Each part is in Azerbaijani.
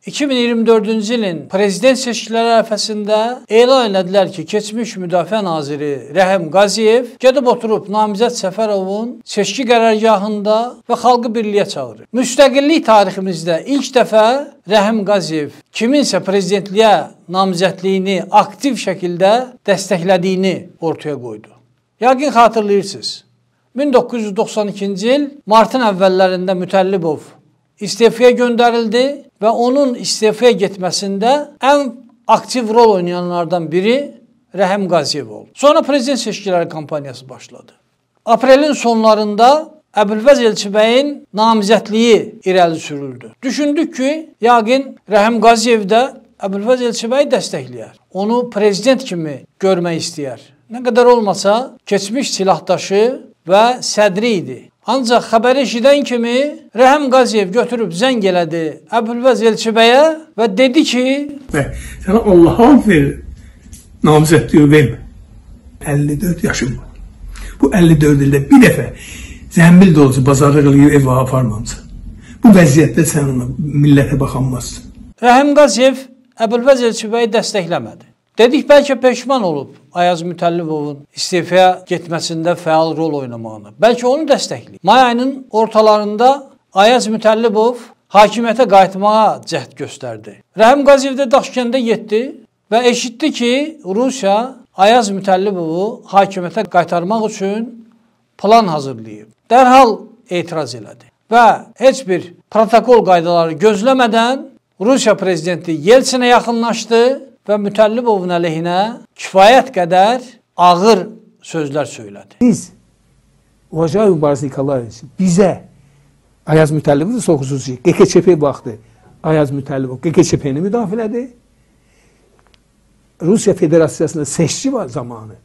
2024-cü ilin prezident seçkiləri ərəfəsində elan elədilər ki, keçmiş müdafiə naziri Rəhəm Qaziyev gedib oturub namizəd Səfərovun seçki qərargahında və xalqı birliyə çağırır. Müstəqillik tariximizdə ilk dəfə Rəhim Qaziyev kiminsə prezidentliyə namizədliyini aktiv şəkildə dəstəklədiyini ortaya qoydu. Yəqin xatırlayırsınız. 1992-ci il martın əvvəllərində Mütəllibov istefiyə göndərildi və onun istefaya getməsində ən aktiv rol oynayanlardan biri Rəhim Qaziyev oldu. Sonra prezident seçkiləri kampaniyası başladı. Aprelin sonlarında Əbülvəz Elçibəyin namizədliyi irəli sürüldü. Düşündük ki, yəqin Rəhim Qaziyev də Əbülvəz Elçibəyi dəstəkləyər. Onu prezident kimi görmək istəyər. Nə qədər olmasa, keçmiş silahdaşı və sədri idi. Ancaq xəbəri eşidən kimi Rəhəm Qaziyev götürüb zəng elədi Əbülvəz Elçibəyə və dedi ki, sənə Allaha and verir, namizədliyi vermə. 54 yaşım var. Bu 54 ildə bir dəfə zəmbil dolusu bazarlıq eləyib evə aparmamısan. Bu vəziyyətdə sən ona millətə baxanmazsın. Rəhəm Qaziyev Əbülvəz Elçibəyi dəstəkləmədi. Dedik bəlkə peşman olub Ayaz Mütəllibovun istifaya getməsində fəal rol oynamağına. Bəlkə onu dəstəkləyir. May ayının ortalarında Ayaz Mütəllibov hakimiyyətə qayıtmağa cəhd göstərdi. Rəhim Qaziyevdə Daşkəndə getdi və eşitdi ki, Rusiya Ayaz Mütəllibovu hakimiyyətə qaytarmaq üçün plan hazırlayıb. Dərhal etiraz elədi və heç bir protokol qaydaları gözləmədən Rusiya prezidenti Yeltsinə yaxınlaşdı və Mütəllibovun əleyhinə kifayət qədər ağır sözlər söylədi. Siz Vajay Mübarəz Nikolayeviç bizə Ayaz Mütəllibov da soxusucu QKÇP baxdı. Ayaz Mütəllibov QKÇP-ni müdafiələdi. Rusiya Federasiyasında seçki var zamanı.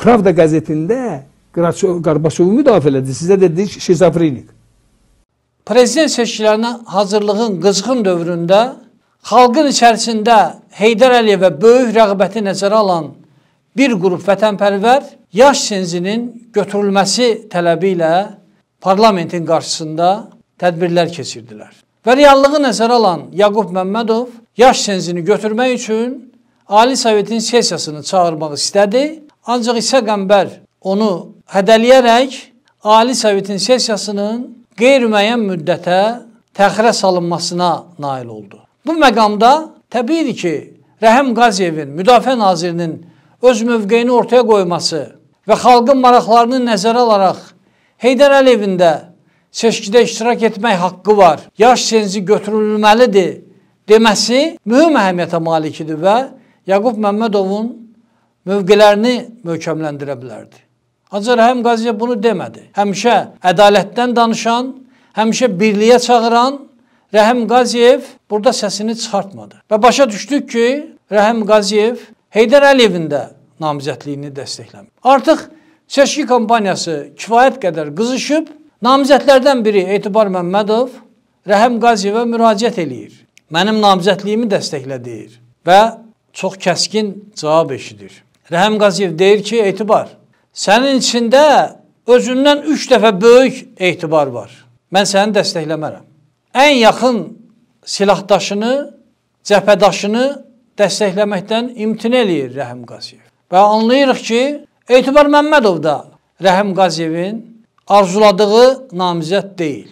Pravda qəzetində Qarbaşovu müdafiələdi. Sizə dedi şizofrenik. Prezident seçkilərinə hazırlığın qızğın dövründə xalqın içərisində Heydər Əliyevə böyük rəğbəti nəzərə alan bir qrup vətənpərvər yaş senzinin götürülməsi tələbi ilə parlamentin qarşısında tədbirlər keçirdilər. Və reallığını nəzərə alan Yaqub Məmmədov yaş senzini götürmək üçün Ali Sovetin sessiyasını çağırmaq istədi, ancaq isə qəmbər onu hədələyərək Ali Sovetin sessiyasının qeyri-müəyyən müddətə təxirə salınmasına nail oldu. Bu məqamda təbiidir ki, Rəhəm Qaziyevin, Müdafiə Nazirinin öz mövqeyini ortaya qoyması və xalqın maraqlarını nəzərə alaraq Heydər Əliyevin də seçkidə iştirak etmək haqqı var, yaş senzi götürülməlidir deməsi mühüm əhəmiyyətə malik idi və Yaqub Məmmədovun mövqələrini möhkəmləndirə bilərdi. Ancaq Rəhəm Qaziyev bunu demədi. Həmişə ədalətdən danışan, həmişə birliyə çağıran Rəhim Qaziyev burada səsini çıxartmadı. Və başa düşdük ki, Rəhim Qaziyev Heydər Əliyevin də namizədliyini dəstəkləmir. Artıq seçki kampaniyası kifayət qədər qızışıb, namizədlərdən biri Etibar Məmmədov Rəhim Qaziyevə müraciət eləyir. Mənim namizədliyimi dəstəklə deyir və çox kəskin cavab eşidir. Rəhim Qaziyev deyir ki, Etibar, sənin içində özündən 3 dəfə böyük etibar var. Mən səni dəstəkləmərəm ən yaxın silahdaşını, cəbhədaşını dəstəkləməkdən imtina eləyir Rəhim Qaziyev. Və anlayırıq ki, Etibar Məmmədov da Rəhim Qaziyevin arzuladığı namizəd deyil.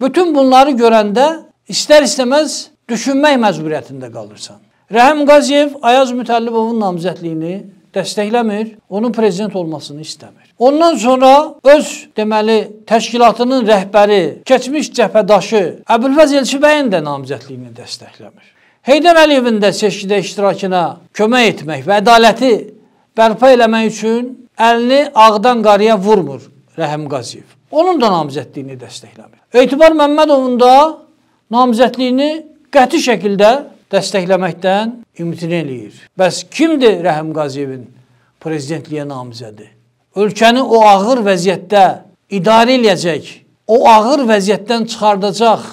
Bütün bunları görəndə istər-istəməz düşünmək məcburiyyətində qalırsan. Rəhim Qaziyev Ayaz Mütəllibovun namizədliyini dəstəkləmir, onun prezident olmasını istəmir. Ondan sonra öz deməli təşkilatının rəhbəri, keçmiş cəbhədaşı Əbülfəz Elçi bəyin də namizədliyini dəstəkləmir. Heydər Əliyevin də seçkidə iştirakına kömək etmək və ədaləti bərpa eləmək üçün əlini ağdan qarıya vurmur Rəhim Qaziyev. Onun da namizədliyini dəstəkləmir. Etibar Məmmədovun da namizədliyini qəti şəkildə dəstəkləməkdən imtina eləyir. Bəs kimdir Rəhim Qaziyevin prezidentliyə namizədi? Ölkəni o ağır vəziyyətdə idarə eləyəcək, o ağır vəziyyətdən çıxardacaq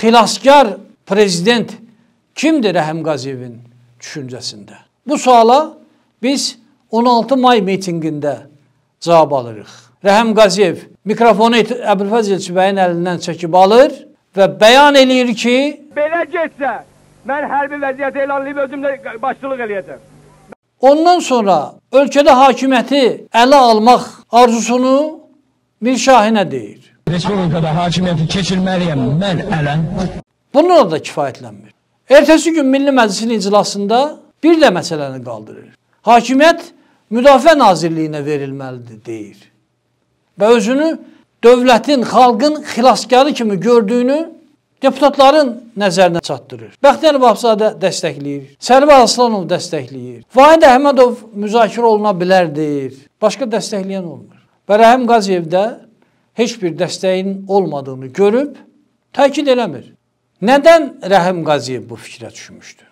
xilaskar prezident kimdir Rəhim Qaziyevin düşüncəsində? Bu suala biz 16 may mitinqində cavab alırıq. Rəhim Qaziyev mikrofonu Əbülfəz Elçibəyin əlindən çəkib alır və bəyan eləyir ki, belə getsə Mən hərbi vəziyyət elanlayıb özümlə başçılıq eləyəcəm. Ondan sonra ölkədə hakimiyyəti ələ almaq arzusunu Mir Şahinə deyir. Respublikada hakimiyyəti keçirməliyəm mən ələ. Bununla da kifayətlənmir. Ertəsi gün Milli Məclisin iclasında bir də məsələni qaldırır. Hakimiyyət Müdafiə Nazirliyinə verilməlidir deyir. Və özünü dövlətin, xalqın xilaskarı kimi gördüyünü deputatların nəzərinə çatdırır. Bəxtiyar Vahabzadə dəstəkləyir. Səlim Aslanov dəstəkləyir. Vahid Əhmədov müzakirə oluna bilərdir. Başqa dəstəkləyən olmur. Və Rəhim Qaziyevdə heç bir dəstəyin olmadığını görüb təkid eləmir. Nədən Rəhim Qaziyev bu fikrə düşmüşdü?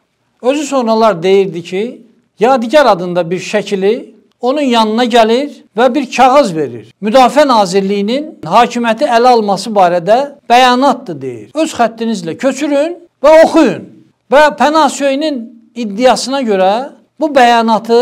Özü sonralar deyirdi ki, Yadigar adında bir şəkili onun yanına gəlir və bir kağız verir. Müdafiə Nazirliyinin hakimiyyəti ələ alması barədə bəyanatdır deyir. Öz xəttinizlə köçürün və oxuyun. Və Pənasöyinin iddiasına görə bu bəyanatı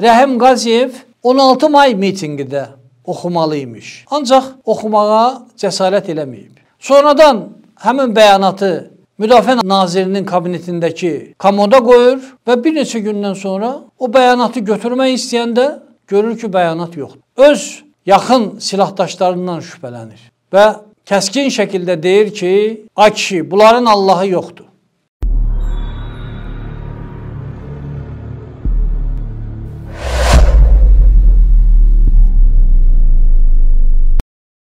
Rəhim Qaziyev 16 may mitinqində oxumalı imiş. Ancaq oxumağa cəsarət eləməyib. Sonradan həmin bəyanatı Müdafiə Nazirinin kabinetindəki komoda qoyur və bir neçə gündən sonra o bəyanatı götürmək istəyəndə görür ki, bəyanat yoxdur. Öz yaxın silahdaşlarından şübhələnir və kəskin şəkildə deyir ki, ay kişi, bunların Allahı yoxdur.